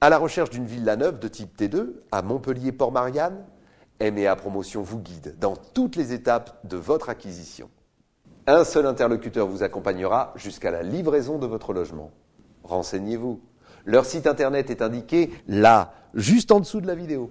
À la recherche d'une villa neuve de type T2 à Montpellier-Port-Marianne, MEA Promotion vous guide dans toutes les étapes de votre acquisition. Un seul interlocuteur vous accompagnera jusqu'à la livraison de votre logement. Renseignez-vous. Leur site internet est indiqué là, juste en dessous de la vidéo.